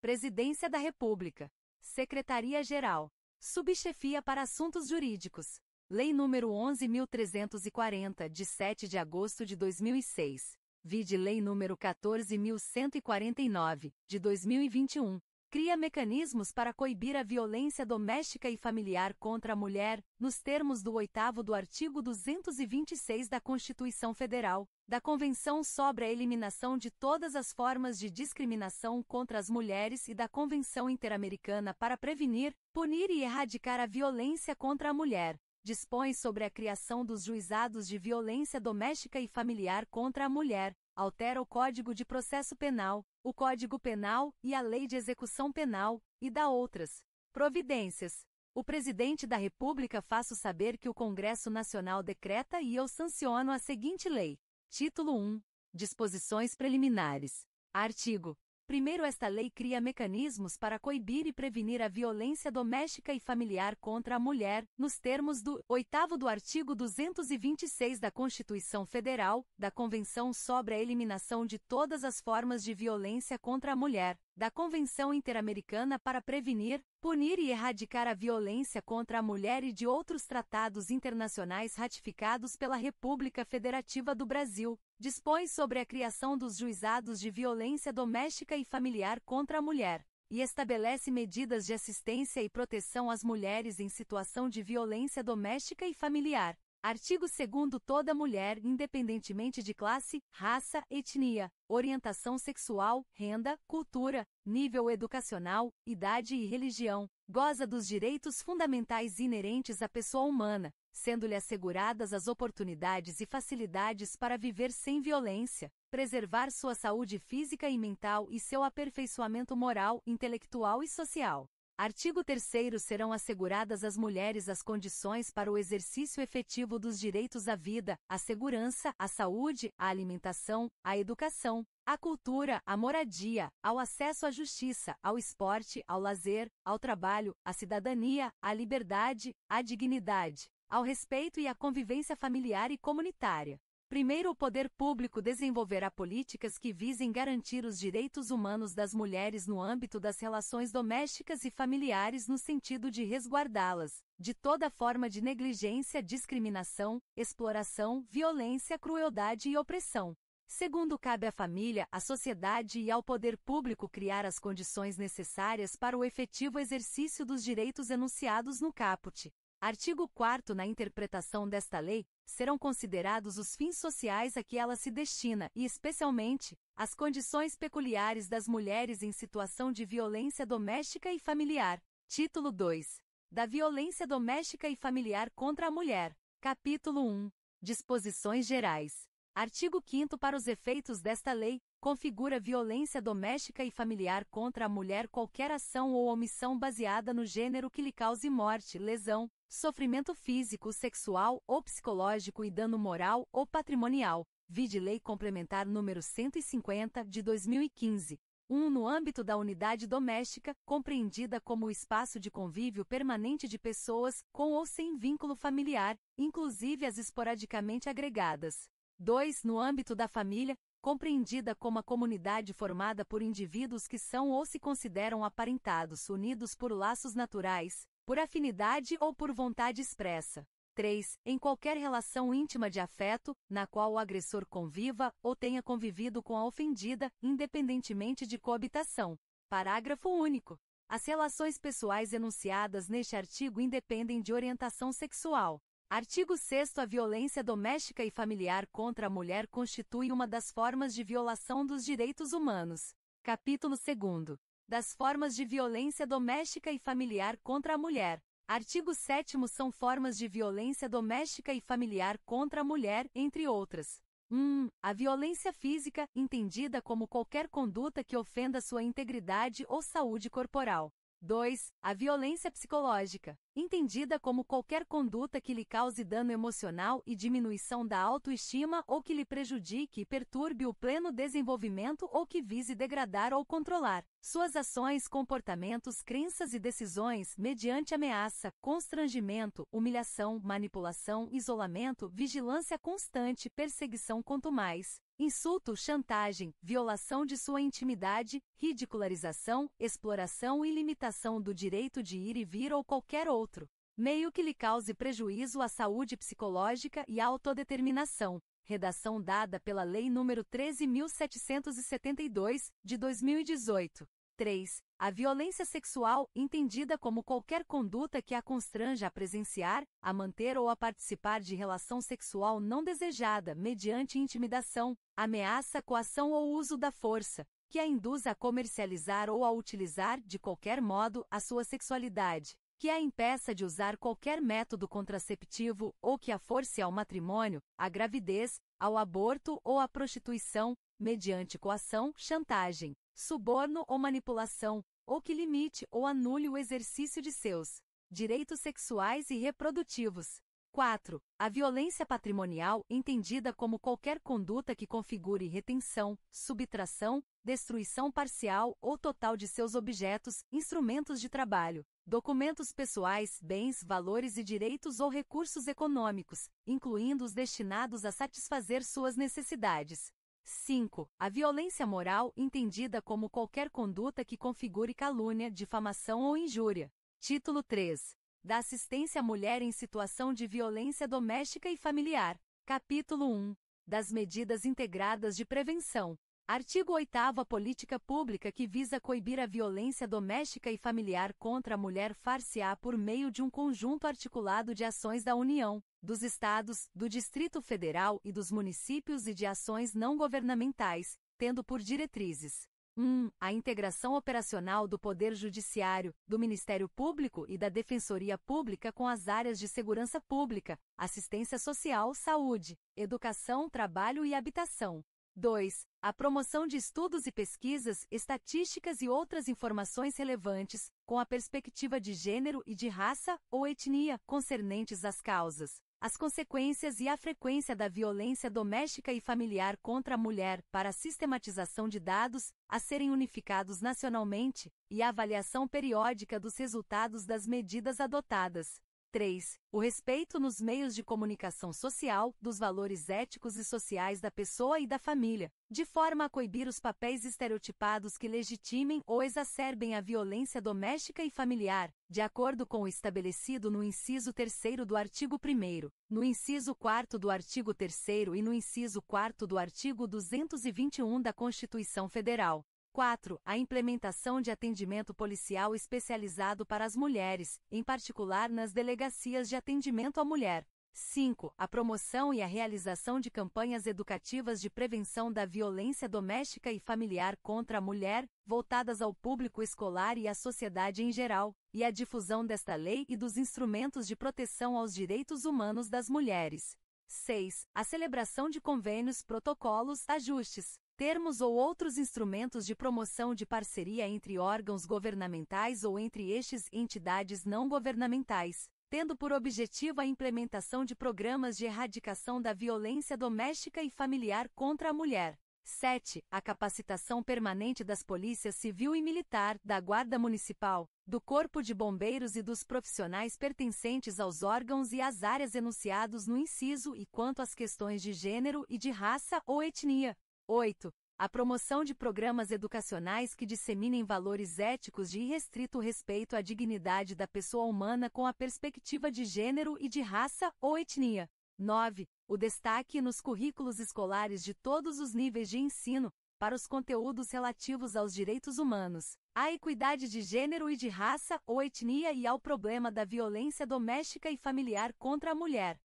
Presidência da República. Secretaria-Geral. Subchefia para Assuntos Jurídicos. Lei nº 11.340, de 7 de agosto de 2006. Vide Lei nº 14.149, de 2021. Cria mecanismos para coibir a violência doméstica e familiar contra a mulher, nos termos do 8 do artigo 226 da Constituição Federal, da Convenção sobre a Eliminação de Todas as Formas de Discriminação contra as Mulheres e da Convenção Interamericana para Prevenir, Punir e Erradicar a Violência contra a Mulher, dispõe sobre a criação dos juizados de violência doméstica e familiar contra a mulher, altera o Código de Processo Penal, o Código Penal e a Lei de Execução Penal, e dá outras providências. O presidente da República faço saber que o Congresso Nacional decreta e eu sanciono a seguinte lei. Título 1. Disposições preliminares. Artigo. Primeiro esta lei cria mecanismos para coibir e prevenir a violência doméstica e familiar contra a mulher, nos termos do 8 do artigo 226 da Constituição Federal, da Convenção sobre a Eliminação de Todas as Formas de Violência contra a Mulher, da Convenção Interamericana para Prevenir, Punir e Erradicar a Violência contra a Mulher e de outros tratados internacionais ratificados pela República Federativa do Brasil, dispõe sobre a criação dos juizados de violência doméstica e familiar contra a mulher e estabelece medidas de assistência e proteção às mulheres em situação de violência doméstica e familiar, Artigo 2 Toda mulher, independentemente de classe, raça, etnia, orientação sexual, renda, cultura, nível educacional, idade e religião, goza dos direitos fundamentais inerentes à pessoa humana, sendo-lhe asseguradas as oportunidades e facilidades para viver sem violência, preservar sua saúde física e mental e seu aperfeiçoamento moral, intelectual e social. Artigo 3 Serão asseguradas às mulheres as condições para o exercício efetivo dos direitos à vida, à segurança, à saúde, à alimentação, à educação, à cultura, à moradia, ao acesso à justiça, ao esporte, ao lazer, ao trabalho, à cidadania, à liberdade, à dignidade, ao respeito e à convivência familiar e comunitária. Primeiro, o poder público desenvolverá políticas que visem garantir os direitos humanos das mulheres no âmbito das relações domésticas e familiares no sentido de resguardá-las de toda forma de negligência, discriminação, exploração, violência, crueldade e opressão. Segundo, cabe à família, à sociedade e ao poder público criar as condições necessárias para o efetivo exercício dos direitos enunciados no caput. Artigo 4 Na interpretação desta lei, serão considerados os fins sociais a que ela se destina e, especialmente, as condições peculiares das mulheres em situação de violência doméstica e familiar. Título 2. Da violência doméstica e familiar contra a mulher. Capítulo 1. Disposições gerais. Artigo 5 Para os efeitos desta lei, configura violência doméstica e familiar contra a mulher qualquer ação ou omissão baseada no gênero que lhe cause morte, lesão, sofrimento físico, sexual ou psicológico e dano moral ou patrimonial, vide Lei Complementar número 150 de 2015. 1. Um, no âmbito da unidade doméstica, compreendida como o espaço de convívio permanente de pessoas com ou sem vínculo familiar, inclusive as esporadicamente agregadas. 2. No âmbito da família, compreendida como a comunidade formada por indivíduos que são ou se consideram aparentados unidos por laços naturais, por afinidade ou por vontade expressa. 3. Em qualquer relação íntima de afeto, na qual o agressor conviva ou tenha convivido com a ofendida, independentemente de coabitação. Parágrafo único. As relações pessoais enunciadas neste artigo independem de orientação sexual. Artigo 6 A violência doméstica e familiar contra a mulher constitui uma das formas de violação dos direitos humanos. Capítulo 2 das formas de violência doméstica e familiar contra a mulher. Artigo 7 são formas de violência doméstica e familiar contra a mulher, entre outras. 1. a violência física, entendida como qualquer conduta que ofenda sua integridade ou saúde corporal. 2. A violência psicológica, entendida como qualquer conduta que lhe cause dano emocional e diminuição da autoestima ou que lhe prejudique e perturbe o pleno desenvolvimento ou que vise degradar ou controlar suas ações, comportamentos, crenças e decisões mediante ameaça, constrangimento, humilhação, manipulação, isolamento, vigilância constante, perseguição quanto mais insulto, chantagem, violação de sua intimidade, ridicularização, exploração e limitação do direito de ir e vir ou qualquer outro meio que lhe cause prejuízo à saúde psicológica e à autodeterminação. Redação dada pela Lei nº 13.772, de 2018. 3. A violência sexual, entendida como qualquer conduta que a constranja a presenciar, a manter ou a participar de relação sexual não desejada mediante intimidação, ameaça, coação ou uso da força, que a induza a comercializar ou a utilizar, de qualquer modo, a sua sexualidade, que a impeça de usar qualquer método contraceptivo ou que a force ao matrimônio, à gravidez, ao aborto ou à prostituição, mediante coação, chantagem suborno ou manipulação, ou que limite ou anule o exercício de seus direitos sexuais e reprodutivos. 4. A violência patrimonial, entendida como qualquer conduta que configure retenção, subtração, destruição parcial ou total de seus objetos, instrumentos de trabalho, documentos pessoais, bens, valores e direitos ou recursos econômicos, incluindo os destinados a satisfazer suas necessidades 5. A violência moral, entendida como qualquer conduta que configure calúnia, difamação ou injúria. Título 3. Da assistência à mulher em situação de violência doméstica e familiar. Capítulo 1. Das medidas integradas de prevenção. Artigo 8 Política pública que visa coibir a violência doméstica e familiar contra a mulher far-se-á por meio de um conjunto articulado de ações da União, dos Estados, do Distrito Federal e dos municípios e de ações não governamentais, tendo por diretrizes 1. A integração operacional do Poder Judiciário, do Ministério Público e da Defensoria Pública com as áreas de segurança pública, assistência social, saúde, educação, trabalho e habitação. 2. A promoção de estudos e pesquisas, estatísticas e outras informações relevantes, com a perspectiva de gênero e de raça ou etnia concernentes às causas, as consequências e a frequência da violência doméstica e familiar contra a mulher, para a sistematização de dados, a serem unificados nacionalmente, e a avaliação periódica dos resultados das medidas adotadas. 3. O respeito nos meios de comunicação social dos valores éticos e sociais da pessoa e da família, de forma a coibir os papéis estereotipados que legitimem ou exacerbem a violência doméstica e familiar, de acordo com o estabelecido no inciso 3 do artigo 1, no inciso 4 do artigo 3 e no inciso 4 do artigo 221 da Constituição Federal. 4. A implementação de atendimento policial especializado para as mulheres, em particular nas delegacias de atendimento à mulher. 5. A promoção e a realização de campanhas educativas de prevenção da violência doméstica e familiar contra a mulher, voltadas ao público escolar e à sociedade em geral, e a difusão desta lei e dos instrumentos de proteção aos direitos humanos das mulheres. 6. A celebração de convênios, protocolos, ajustes, termos ou outros instrumentos de promoção de parceria entre órgãos governamentais ou entre estes entidades não governamentais, tendo por objetivo a implementação de programas de erradicação da violência doméstica e familiar contra a mulher. 7. A capacitação permanente das polícias civil e militar, da Guarda Municipal, do Corpo de Bombeiros e dos profissionais pertencentes aos órgãos e às áreas enunciados no inciso e quanto às questões de gênero e de raça ou etnia. 8. A promoção de programas educacionais que disseminem valores éticos de irrestrito respeito à dignidade da pessoa humana com a perspectiva de gênero e de raça ou etnia. 9. O destaque nos currículos escolares de todos os níveis de ensino, para os conteúdos relativos aos direitos humanos, à equidade de gênero e de raça ou etnia e ao problema da violência doméstica e familiar contra a mulher.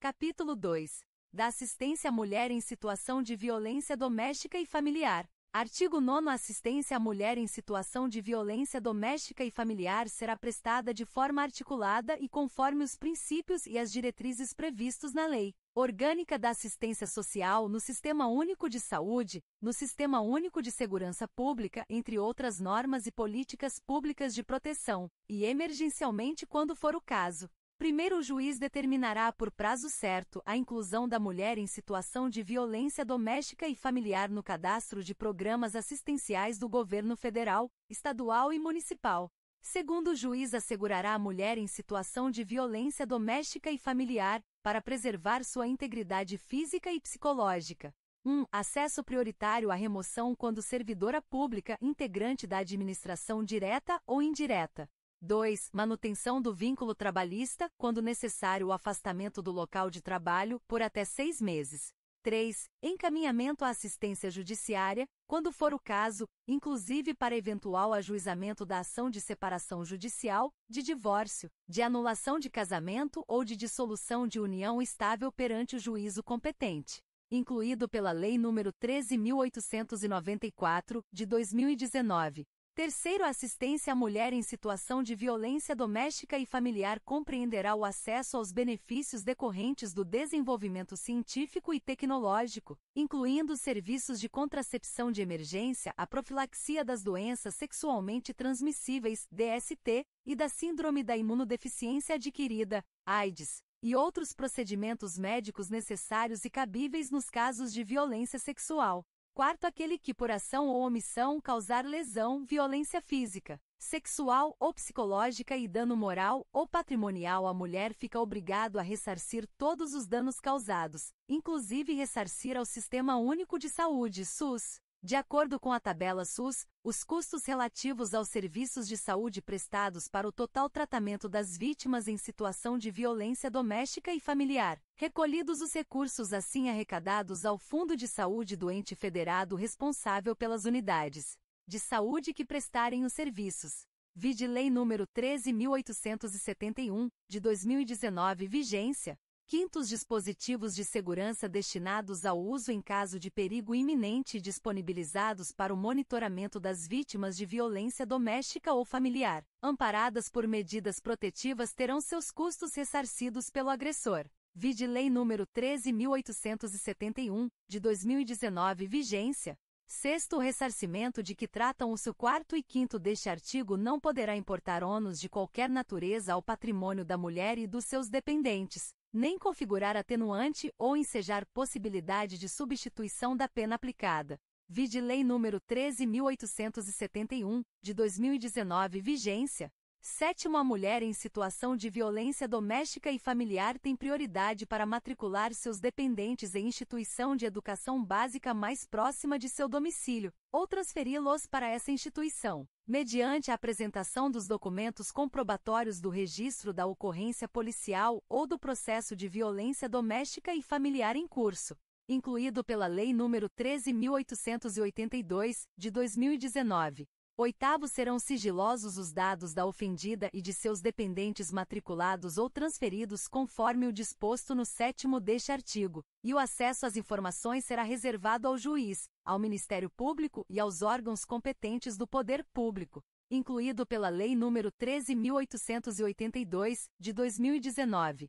Capítulo 2 da assistência à mulher em situação de violência doméstica e familiar. Artigo 9 Assistência à mulher em situação de violência doméstica e familiar será prestada de forma articulada e conforme os princípios e as diretrizes previstos na Lei Orgânica da Assistência Social no Sistema Único de Saúde, no Sistema Único de Segurança Pública, entre outras normas e políticas públicas de proteção, e emergencialmente quando for o caso. Primeiro o juiz determinará por prazo certo a inclusão da mulher em situação de violência doméstica e familiar no cadastro de programas assistenciais do governo federal, estadual e municipal. Segundo o juiz assegurará a mulher em situação de violência doméstica e familiar, para preservar sua integridade física e psicológica. 1. Um, acesso prioritário à remoção quando servidora pública integrante da administração direta ou indireta. 2. Manutenção do vínculo trabalhista, quando necessário o afastamento do local de trabalho, por até seis meses. 3. Encaminhamento à assistência judiciária, quando for o caso, inclusive para eventual ajuizamento da ação de separação judicial, de divórcio, de anulação de casamento ou de dissolução de união estável perante o juízo competente, incluído pela Lei nº 13.894, de 2019, Terceiro, a assistência à mulher em situação de violência doméstica e familiar compreenderá o acesso aos benefícios decorrentes do desenvolvimento científico e tecnológico, incluindo serviços de contracepção de emergência, a profilaxia das doenças sexualmente transmissíveis, DST, e da síndrome da imunodeficiência adquirida, AIDS, e outros procedimentos médicos necessários e cabíveis nos casos de violência sexual. Quarto, aquele que, por ação ou omissão, causar lesão, violência física, sexual ou psicológica e dano moral ou patrimonial à mulher fica obrigado a ressarcir todos os danos causados, inclusive ressarcir ao Sistema Único de Saúde, SUS. De acordo com a tabela SUS, os custos relativos aos serviços de saúde prestados para o total tratamento das vítimas em situação de violência doméstica e familiar, recolhidos os recursos assim arrecadados ao Fundo de Saúde do ente federado responsável pelas unidades de saúde que prestarem os serviços. Vide Lei nº 13.871, de 2019, vigência, Quintos dispositivos de segurança destinados ao uso em caso de perigo iminente e disponibilizados para o monitoramento das vítimas de violência doméstica ou familiar, amparadas por medidas protetivas terão seus custos ressarcidos pelo agressor. Vide Lei nº 13.871, de 2019 vigência. Sexto o ressarcimento de que tratam o seu quarto e quinto deste artigo não poderá importar ônus de qualquer natureza ao patrimônio da mulher e dos seus dependentes, nem configurar atenuante ou ensejar possibilidade de substituição da pena aplicada. Vide Lei nº 13.871, de 2019, vigência, Sétima a mulher em situação de violência doméstica e familiar tem prioridade para matricular seus dependentes em instituição de educação básica mais próxima de seu domicílio, ou transferi-los para essa instituição, mediante a apresentação dos documentos comprobatórios do registro da ocorrência policial ou do processo de violência doméstica e familiar em curso, incluído pela Lei nº 13.882, de 2019 Oitavo serão sigilosos os dados da ofendida e de seus dependentes matriculados ou transferidos conforme o disposto no sétimo deste artigo, e o acesso às informações será reservado ao juiz, ao Ministério Público e aos órgãos competentes do poder público, incluído pela Lei nº 13.882, de 2019.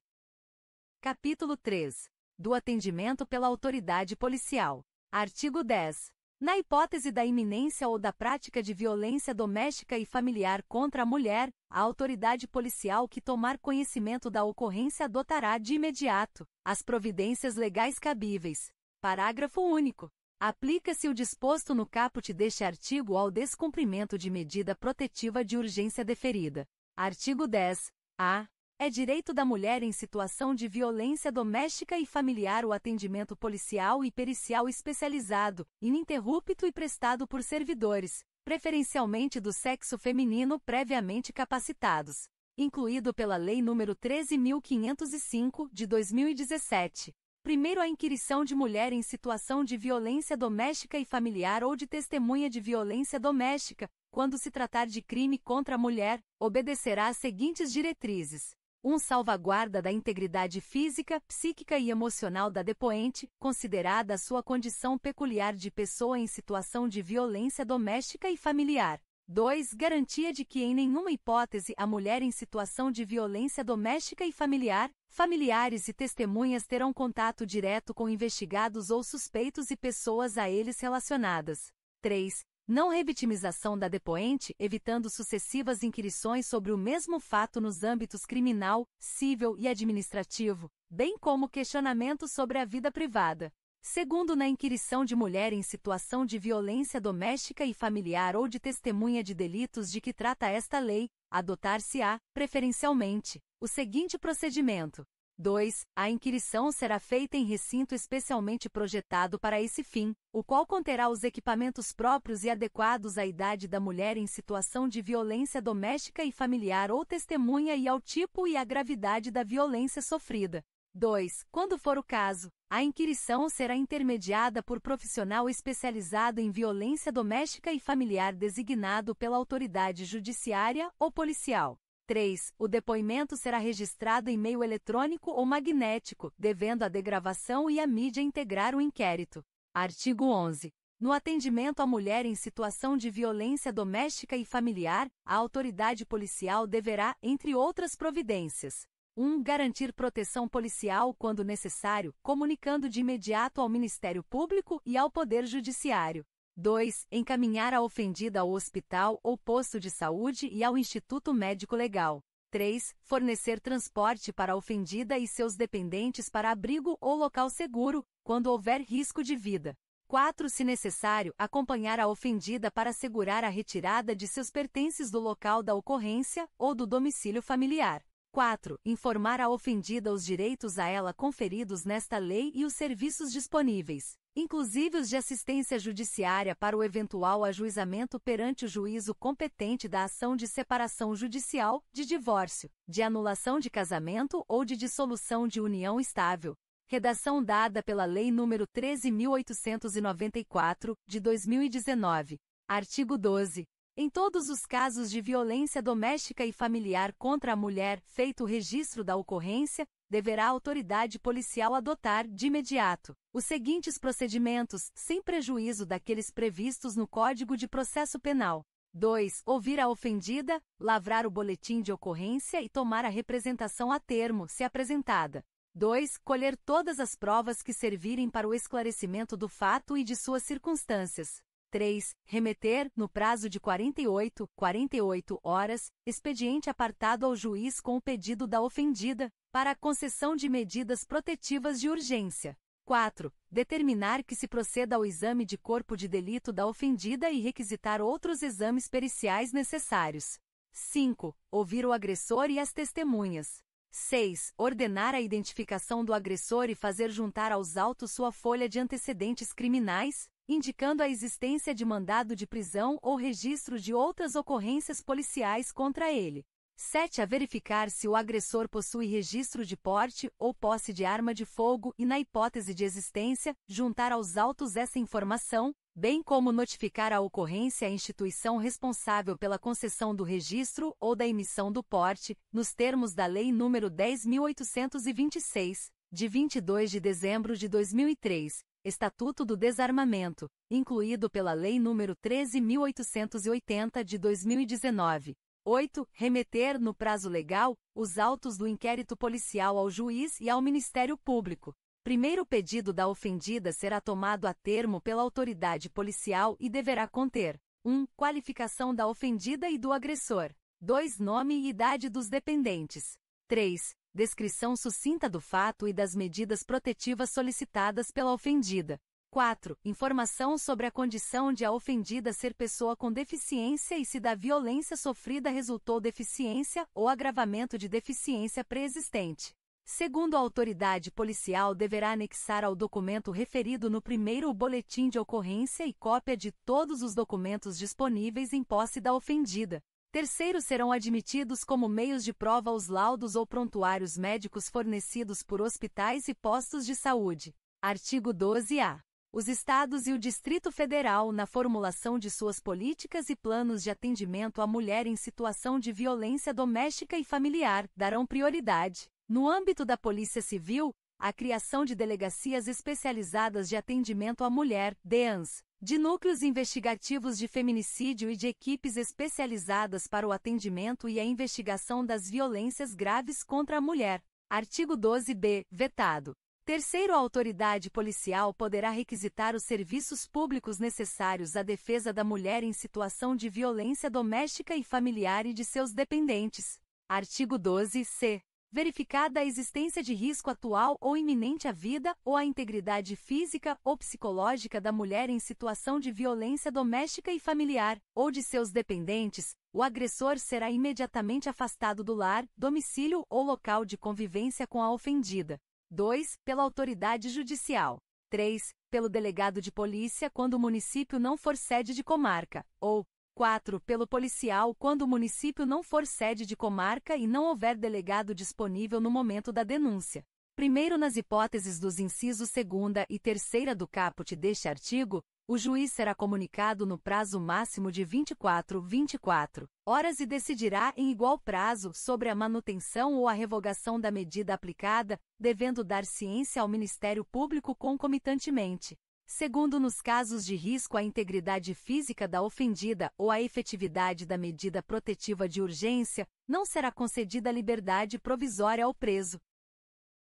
Capítulo 3. Do atendimento pela autoridade policial. Artigo 10. Na hipótese da iminência ou da prática de violência doméstica e familiar contra a mulher, a autoridade policial que tomar conhecimento da ocorrência adotará de imediato as providências legais cabíveis. Parágrafo único. Aplica-se o disposto no caput deste artigo ao descumprimento de medida protetiva de urgência deferida. Artigo 10. A. É direito da mulher em situação de violência doméstica e familiar o atendimento policial e pericial especializado, ininterrupto e prestado por servidores, preferencialmente do sexo feminino previamente capacitados, incluído pela Lei nº 13.505, de 2017. Primeiro, a inquirição de mulher em situação de violência doméstica e familiar ou de testemunha de violência doméstica, quando se tratar de crime contra a mulher, obedecerá às seguintes diretrizes um salvaguarda da integridade física, psíquica e emocional da depoente, considerada a sua condição peculiar de pessoa em situação de violência doméstica e familiar. 2. Garantia de que, em nenhuma hipótese, a mulher em situação de violência doméstica e familiar, familiares e testemunhas terão contato direto com investigados ou suspeitos e pessoas a eles relacionadas. 3 não revitimização da depoente, evitando sucessivas inquirições sobre o mesmo fato nos âmbitos criminal, civil e administrativo, bem como questionamento sobre a vida privada. Segundo na inquirição de mulher em situação de violência doméstica e familiar ou de testemunha de delitos de que trata esta lei, adotar-se-á, preferencialmente, o seguinte procedimento: 2. A inquirição será feita em recinto especialmente projetado para esse fim, o qual conterá os equipamentos próprios e adequados à idade da mulher em situação de violência doméstica e familiar ou testemunha e ao tipo e à gravidade da violência sofrida. 2. Quando for o caso, a inquirição será intermediada por profissional especializado em violência doméstica e familiar designado pela autoridade judiciária ou policial. 3. O depoimento será registrado em meio eletrônico ou magnético, devendo a degravação e a mídia integrar o inquérito. Artigo 11. No atendimento à mulher em situação de violência doméstica e familiar, a autoridade policial deverá, entre outras providências, 1. Um, garantir proteção policial quando necessário, comunicando de imediato ao Ministério Público e ao Poder Judiciário. 2. Encaminhar a ofendida ao hospital ou posto de saúde e ao Instituto Médico Legal. 3. Fornecer transporte para a ofendida e seus dependentes para abrigo ou local seguro, quando houver risco de vida. 4. Se necessário, acompanhar a ofendida para assegurar a retirada de seus pertences do local da ocorrência ou do domicílio familiar. 4. Informar a ofendida os direitos a ela conferidos nesta lei e os serviços disponíveis, inclusive os de assistência judiciária para o eventual ajuizamento perante o juízo competente da ação de separação judicial, de divórcio, de anulação de casamento ou de dissolução de união estável. Redação dada pela Lei nº 13.894, de 2019. Artigo 12. Em todos os casos de violência doméstica e familiar contra a mulher, feito o registro da ocorrência, deverá a autoridade policial adotar, de imediato, os seguintes procedimentos, sem prejuízo daqueles previstos no Código de Processo Penal. 2. Ouvir a ofendida, lavrar o boletim de ocorrência e tomar a representação a termo, se apresentada. 2. Colher todas as provas que servirem para o esclarecimento do fato e de suas circunstâncias. 3. Remeter, no prazo de 48, 48 horas, expediente apartado ao juiz com o pedido da ofendida, para a concessão de medidas protetivas de urgência. 4. Determinar que se proceda ao exame de corpo de delito da ofendida e requisitar outros exames periciais necessários. 5. Ouvir o agressor e as testemunhas. 6. Ordenar a identificação do agressor e fazer juntar aos autos sua folha de antecedentes criminais indicando a existência de mandado de prisão ou registro de outras ocorrências policiais contra ele. 7. A verificar se o agressor possui registro de porte ou posse de arma de fogo e, na hipótese de existência, juntar aos autos essa informação, bem como notificar a ocorrência à instituição responsável pela concessão do registro ou da emissão do porte, nos termos da Lei nº 10.826, de 22 de dezembro de 2003, Estatuto do Desarmamento, incluído pela Lei nº 13.880 de 2019. 8. Remeter, no prazo legal, os autos do inquérito policial ao juiz e ao Ministério Público. Primeiro pedido da ofendida será tomado a termo pela autoridade policial e deverá conter 1. Qualificação da ofendida e do agressor. 2. Nome e idade dos dependentes. 3 descrição sucinta do fato e das medidas protetivas solicitadas pela ofendida. 4. Informação sobre a condição de a ofendida ser pessoa com deficiência e se da violência sofrida resultou deficiência ou agravamento de deficiência preexistente. Segundo a autoridade policial, deverá anexar ao documento referido no primeiro o boletim de ocorrência e cópia de todos os documentos disponíveis em posse da ofendida. Terceiro serão admitidos como meios de prova os laudos ou prontuários médicos fornecidos por hospitais e postos de saúde. Artigo 12-A. Os estados e o Distrito Federal na formulação de suas políticas e planos de atendimento à mulher em situação de violência doméstica e familiar darão prioridade, no âmbito da Polícia Civil, à criação de delegacias especializadas de atendimento à mulher, DEANS, de núcleos investigativos de feminicídio e de equipes especializadas para o atendimento e a investigação das violências graves contra a mulher. Artigo 12b, vetado. Terceiro, a autoridade policial poderá requisitar os serviços públicos necessários à defesa da mulher em situação de violência doméstica e familiar e de seus dependentes. Artigo 12c verificada a existência de risco atual ou iminente à vida ou à integridade física ou psicológica da mulher em situação de violência doméstica e familiar, ou de seus dependentes, o agressor será imediatamente afastado do lar, domicílio ou local de convivência com a ofendida. 2. Pela autoridade judicial. 3. Pelo delegado de polícia quando o município não for sede de comarca, ou, 4. Pelo policial quando o município não for sede de comarca e não houver delegado disponível no momento da denúncia. Primeiro, nas hipóteses dos incisos 2 e 3 do caput deste artigo, o juiz será comunicado no prazo máximo de 24, 24 horas e decidirá em igual prazo sobre a manutenção ou a revogação da medida aplicada, devendo dar ciência ao Ministério Público concomitantemente. Segundo nos casos de risco à integridade física da ofendida ou à efetividade da medida protetiva de urgência, não será concedida liberdade provisória ao preso.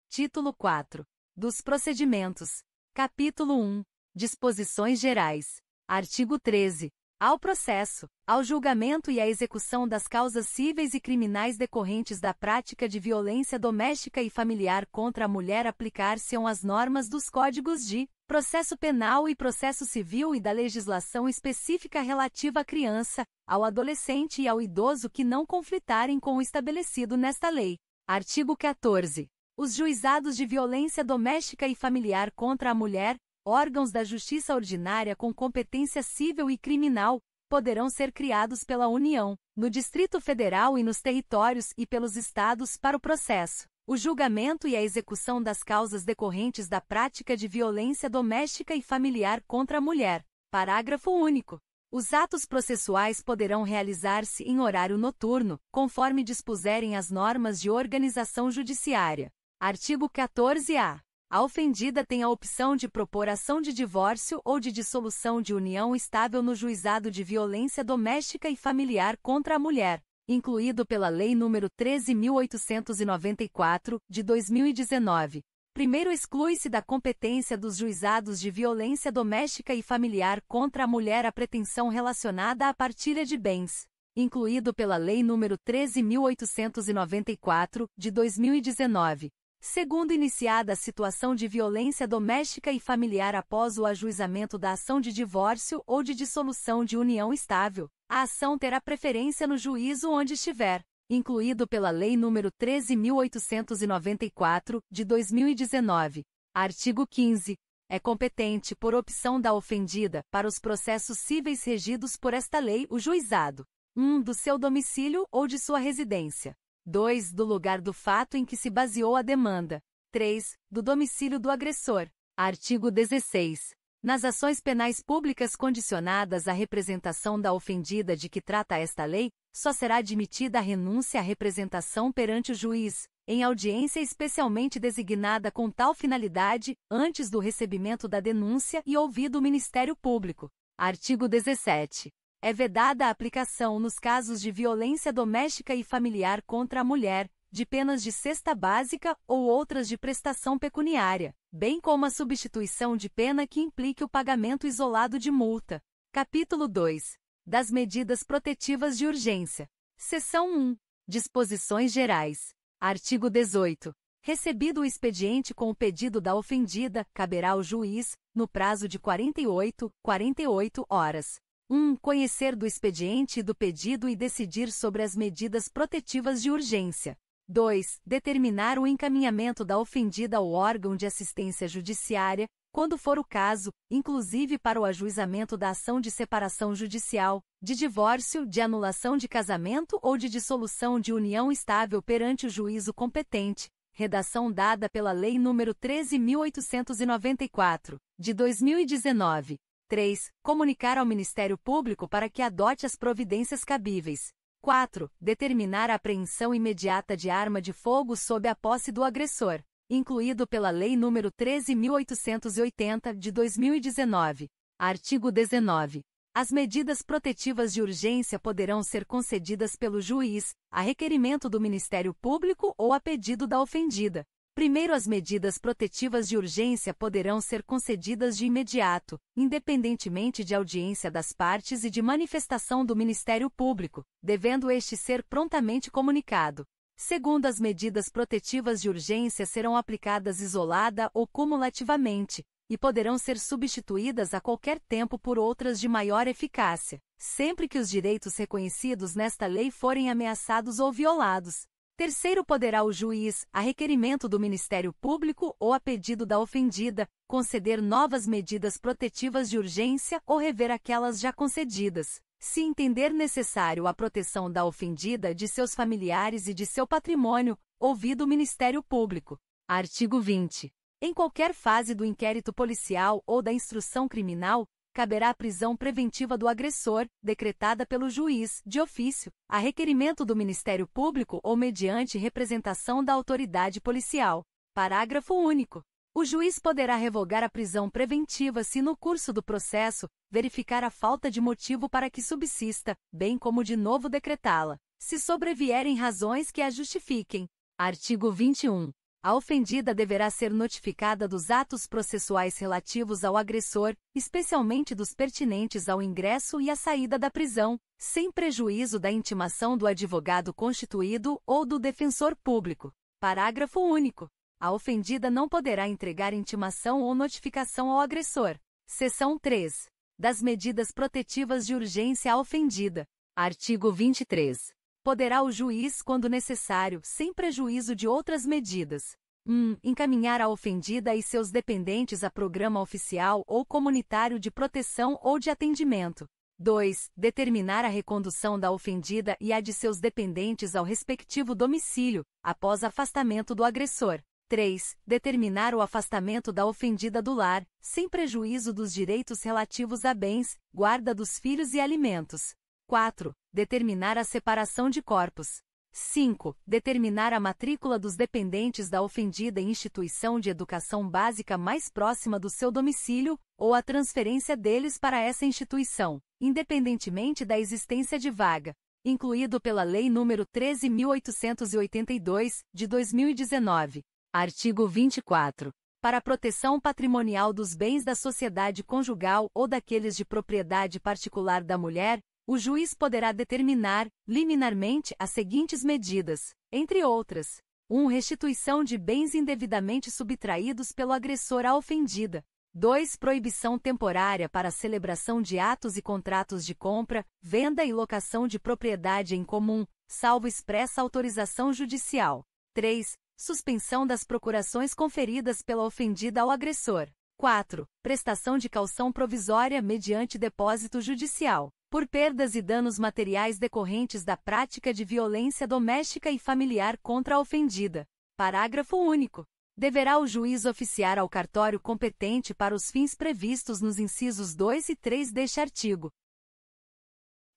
Título 4. Dos procedimentos. Capítulo 1. Disposições gerais. Artigo 13 ao processo, ao julgamento e à execução das causas cíveis e criminais decorrentes da prática de violência doméstica e familiar contra a mulher aplicar-se-ão as normas dos códigos de processo penal e processo civil e da legislação específica relativa à criança, ao adolescente e ao idoso que não conflitarem com o estabelecido nesta lei. Artigo 14. Os juizados de violência doméstica e familiar contra a mulher, órgãos da justiça ordinária com competência civil e criminal, poderão ser criados pela União, no Distrito Federal e nos territórios e pelos estados para o processo, o julgamento e a execução das causas decorrentes da prática de violência doméstica e familiar contra a mulher. Parágrafo único. Os atos processuais poderão realizar-se em horário noturno, conforme dispuserem as normas de organização judiciária. Artigo 14-A a ofendida tem a opção de propor ação de divórcio ou de dissolução de união estável no juizado de violência doméstica e familiar contra a mulher, incluído pela Lei nº 13.894, de 2019. Primeiro exclui-se da competência dos juizados de violência doméstica e familiar contra a mulher a pretensão relacionada à partilha de bens, incluído pela Lei nº 13.894, de 2019 Segundo iniciada a situação de violência doméstica e familiar após o ajuizamento da ação de divórcio ou de dissolução de união estável, a ação terá preferência no juízo onde estiver, incluído pela Lei nº 13.894, de 2019. Artigo 15. É competente, por opção da ofendida, para os processos cíveis regidos por esta lei o juizado, um do seu domicílio ou de sua residência. 2. Do lugar do fato em que se baseou a demanda. 3. Do domicílio do agressor. Artigo 16. Nas ações penais públicas condicionadas à representação da ofendida de que trata esta lei, só será admitida a renúncia à representação perante o juiz, em audiência especialmente designada com tal finalidade, antes do recebimento da denúncia e ouvido o Ministério Público. Artigo 17 é vedada a aplicação nos casos de violência doméstica e familiar contra a mulher, de penas de cesta básica ou outras de prestação pecuniária, bem como a substituição de pena que implique o pagamento isolado de multa. Capítulo 2. Das medidas protetivas de urgência. Seção 1. Disposições gerais. Artigo 18. Recebido o expediente com o pedido da ofendida, caberá ao juiz, no prazo de 48, 48 horas, 1. Conhecer do expediente e do pedido e decidir sobre as medidas protetivas de urgência. 2. Determinar o encaminhamento da ofendida ao órgão de assistência judiciária, quando for o caso, inclusive para o ajuizamento da ação de separação judicial, de divórcio, de anulação de casamento ou de dissolução de união estável perante o juízo competente. Redação dada pela Lei nº 13.894, de 2019, 3. Comunicar ao Ministério Público para que adote as providências cabíveis. 4. Determinar a apreensão imediata de arma de fogo sob a posse do agressor, incluído pela Lei nº 13.880, de 2019. Artigo 19. As medidas protetivas de urgência poderão ser concedidas pelo juiz, a requerimento do Ministério Público ou a pedido da ofendida, Primeiro, as medidas protetivas de urgência poderão ser concedidas de imediato, independentemente de audiência das partes e de manifestação do Ministério Público, devendo este ser prontamente comunicado. Segundo, as medidas protetivas de urgência serão aplicadas isolada ou cumulativamente, e poderão ser substituídas a qualquer tempo por outras de maior eficácia, sempre que os direitos reconhecidos nesta lei forem ameaçados ou violados, Terceiro poderá o juiz, a requerimento do Ministério Público ou a pedido da ofendida, conceder novas medidas protetivas de urgência ou rever aquelas já concedidas, se entender necessário a proteção da ofendida de seus familiares e de seu patrimônio, ouvido o Ministério Público. Artigo 20. Em qualquer fase do inquérito policial ou da instrução criminal, caberá a prisão preventiva do agressor, decretada pelo juiz, de ofício, a requerimento do Ministério Público ou mediante representação da autoridade policial. Parágrafo único. O juiz poderá revogar a prisão preventiva se, no curso do processo, verificar a falta de motivo para que subsista, bem como de novo decretá-la, se sobrevierem razões que a justifiquem. Artigo 21. A ofendida deverá ser notificada dos atos processuais relativos ao agressor, especialmente dos pertinentes ao ingresso e à saída da prisão, sem prejuízo da intimação do advogado constituído ou do defensor público. Parágrafo único. A ofendida não poderá entregar intimação ou notificação ao agressor. Seção 3. Das medidas protetivas de urgência à ofendida. Artigo 23 poderá o juiz, quando necessário, sem prejuízo de outras medidas, 1. Um, encaminhar a ofendida e seus dependentes a programa oficial ou comunitário de proteção ou de atendimento. 2. Determinar a recondução da ofendida e a de seus dependentes ao respectivo domicílio, após afastamento do agressor. 3. Determinar o afastamento da ofendida do lar, sem prejuízo dos direitos relativos a bens, guarda dos filhos e alimentos. 4. Determinar a separação de corpos. 5. Determinar a matrícula dos dependentes da ofendida instituição de educação básica mais próxima do seu domicílio, ou a transferência deles para essa instituição, independentemente da existência de vaga, incluído pela Lei nº 13.882, de 2019. Artigo 24. Para a proteção patrimonial dos bens da sociedade conjugal ou daqueles de propriedade particular da mulher, o juiz poderá determinar, liminarmente, as seguintes medidas, entre outras: 1. Um, restituição de bens indevidamente subtraídos pelo agressor à ofendida. 2. Proibição temporária para a celebração de atos e contratos de compra, venda e locação de propriedade em comum, salvo expressa autorização judicial. 3. Suspensão das procurações conferidas pela ofendida ao agressor. 4. Prestação de calção provisória mediante depósito judicial por perdas e danos materiais decorrentes da prática de violência doméstica e familiar contra a ofendida. Parágrafo único. Deverá o juiz oficiar ao cartório competente para os fins previstos nos incisos 2 e 3 deste artigo.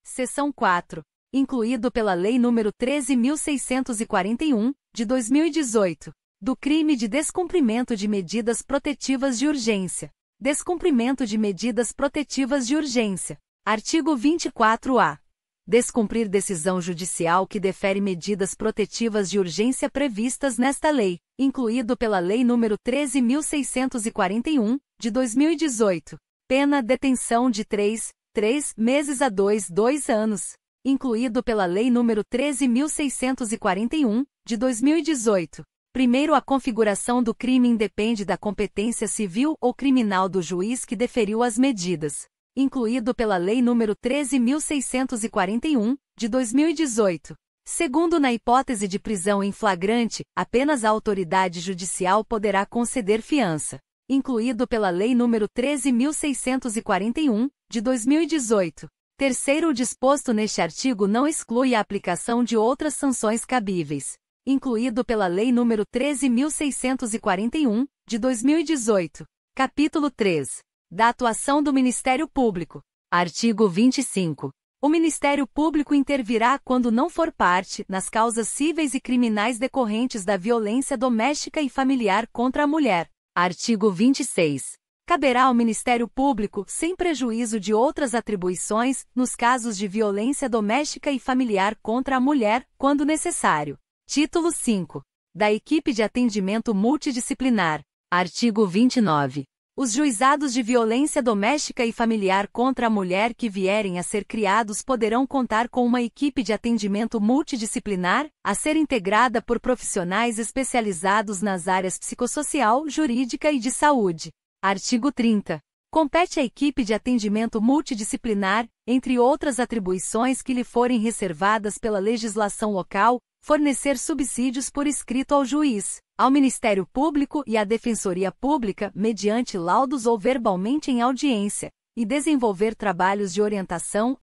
Seção 4. Incluído pela Lei nº 13.641, de 2018, do crime de descumprimento de medidas protetivas de urgência. Descumprimento de medidas protetivas de urgência Artigo 24-A. Descumprir decisão judicial que defere medidas protetivas de urgência previstas nesta lei, incluído pela Lei nº 13.641, de 2018. Pena detenção de 3, 3 meses a 2, 2 anos, incluído pela Lei nº 13.641, de 2018. Primeiro, a configuração do crime independe da competência civil ou criminal do juiz que deferiu as medidas incluído pela Lei nº 13.641, de 2018. Segundo, na hipótese de prisão em flagrante, apenas a autoridade judicial poderá conceder fiança, incluído pela Lei nº 13.641, de 2018. Terceiro, o disposto neste artigo não exclui a aplicação de outras sanções cabíveis, incluído pela Lei nº 13.641, de 2018. Capítulo 3 da atuação do Ministério Público. Artigo 25. O Ministério Público intervirá quando não for parte nas causas cíveis e criminais decorrentes da violência doméstica e familiar contra a mulher. Artigo 26. Caberá ao Ministério Público, sem prejuízo de outras atribuições, nos casos de violência doméstica e familiar contra a mulher, quando necessário. Título 5. Da equipe de atendimento multidisciplinar. Artigo 29. Os juizados de violência doméstica e familiar contra a mulher que vierem a ser criados poderão contar com uma equipe de atendimento multidisciplinar, a ser integrada por profissionais especializados nas áreas psicossocial, jurídica e de saúde. Artigo 30. Compete à equipe de atendimento multidisciplinar, entre outras atribuições que lhe forem reservadas pela legislação local, fornecer subsídios por escrito ao juiz, ao Ministério Público e à Defensoria Pública mediante laudos ou verbalmente em audiência, e desenvolver trabalhos de orientação,